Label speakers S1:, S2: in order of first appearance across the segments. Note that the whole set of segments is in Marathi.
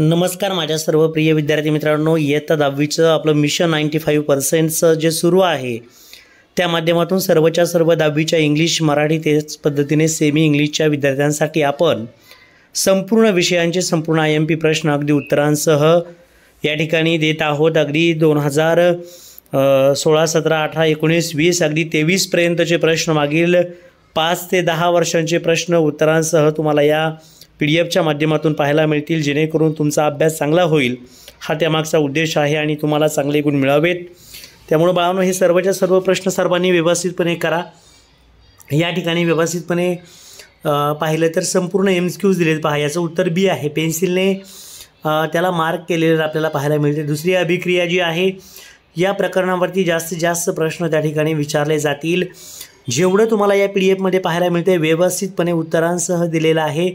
S1: नमस्कार माझ्या सर्व प्रिय विद्यार्थी मित्रांनो इयत्ता दहावीचं आपलं मिशन नाईंटी फाईव्ह पर्सेंटचं जे सुरू आहे त्या माध्यमातून सर्वच्या सर्व दहावीच्या इंग्लिश मराठी तेच पद्धतीने सेमी इंग्लिशच्या विद्यार्थ्यांसाठी आपण संपूर्ण विषयांचे संपूर्ण आय एम पी प्रश्न अगदी उत्तरांसह या ठिकाणी देत आहोत अगदी दोन हजार सोळा सतरा अठरा एकोणीस वीस अगदी तेवीसपर्यंतचे प्रश्न मागील पाच ते दहा वर्षांचे प्रश्न उत्तरांसह तुम्हाला या पी डी एफच्या माध्यमातून पाहायला मिळतील जेणेकरून तुमचा अभ्यास चांगला होईल हा त्यामागचा उद्देश आहे आणि तुम्हाला चांगले गुण मिळावेत त्यामुळं बाळांनो हे सर्वच्या सर्व प्रश्न सर्वांनी व्यवस्थितपणे करा या ठिकाणी व्यवस्थितपणे पाहिलं तर संपूर्ण एम क्यूज दिलेत पहा याचं उत्तर बी आहे पेन्सिलने त्याला मार्क केलेलं आपल्याला पाहायला मिळते दुसरी अभिक्रिया जी आहे या प्रकरणावरती जास्तीत जास्त प्रश्न त्या ठिकाणी विचारले जातील जेवढं तुम्हाला या पी डी एफमध्ये पाहायला मिळते व्यवस्थितपणे उत्तरांसह दिलेलं आहे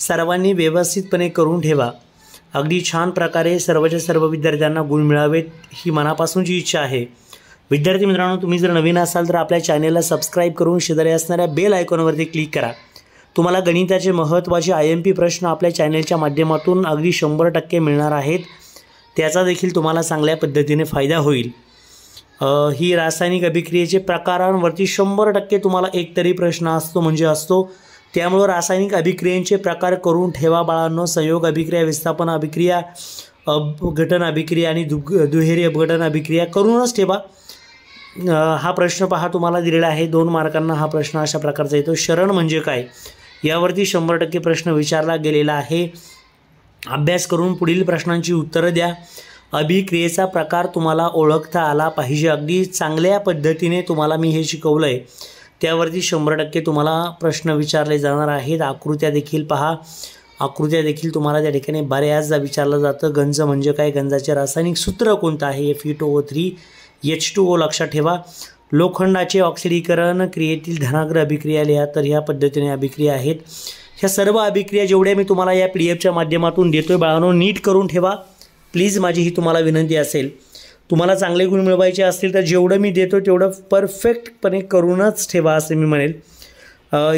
S1: सर्वांनी व्यवस्थितपणे करून ठेवा अगदी छान प्रकारे सर्वच्या सर्व विद्यार्थ्यांना गुण मिळावेत ही मनापासूनची इच्छा आहे विद्यार्थी मित्रांनो तुम्ही जर नवीन असाल तर आपल्या चॅनेलला सबस्क्राईब करून शेजारी असणाऱ्या बेल आयकॉनवरती क्लिक करा तुम्हाला गणिताचे महत्त्वाचे आय एम पी प्रश्न आपल्या चॅनेलच्या माध्यमातून अगदी शंभर टक्के मिळणार आहेत त्याचा देखील तुम्हाला चांगल्या पद्धतीने फायदा होईल ही रासायनिक अभिक्रियेचे प्रकारांवरती शंभर टक्के तुम्हाला एकतरी प्रश्न असतो म्हणजे असतो त्यामुळं रासायनिक अभिक्रियांचे प्रकार करून ठेवा बाळांनो संयोग अभिक्रिया विस्थापन अभिक्रिया अपघटन अभिक्रिया आणि दु दुहेरी अपघटन अभिक्रिया करूनच ठेवा हा प्रश्न पहा तुम्हाला दिलेला आहे दोन मार्कांना हा प्रश्न अशा प्रकारचा येतो शरण म्हणजे काय यावरती शंभर टक्के प्रश्न विचारला गेलेला आहे अभ्यास करून पुढील प्रश्नांची उत्तरं द्या अभिक्रियेचा प्रकार तुम्हाला ओळखता आला पाहिजे अगदी चांगल्या पद्धतीने तुम्हाला मी हे शिकवलं आहे त्यावरती शंभर टक्के तुम्हाला प्रश्न विचारले जाणार आहेत आकृत्या देखील पहा आकृत्या देखील तुम्हाला त्या ठिकाणी बऱ्याचदा विचारलं जातं गंज म्हणजे काय गंजाचे रासायनिक सूत्र कोणतं आहे F E two O three H two O लक्षात ठेवा लोखंडाचे ऑक्सिडीकरण क्रियेतील धनाग्र अभिक्रिया लिहा तर ह्या पद्धतीने अभिक्रिया आहेत ह्या सर्व अभिक्रिया जेवढ्या मी तुम्हाला या पी डी एफच्या माध्यमातून देतोय बाळांनो नीट करून ठेवा प्लीज माझी ही तुम्हाला विनंती असेल तुम्हाला चांगले गुण मिळवायचे असतील तर जेवढं मी देतो तेवढं परफेक्टपणे करूनच ठेवा असे मी म्हणेल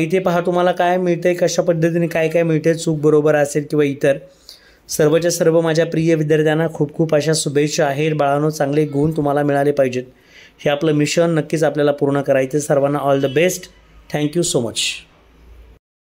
S1: इथे पहा तुम्हाला काय आहे कशा पद्धतीने काय काय आहे चूक बरोबर असेल किंवा इतर सर्वच्या सर्व माझ्या प्रिय विद्यार्थ्यांना खूप खूप अशा शुभेच्छा आहेत बाळांनो चांगले गुण तुम्हाला मिळाले पाहिजेत हे आपलं मिशन नक्कीच आपल्याला पूर्ण करायचं सर्वांना all the best thank you so much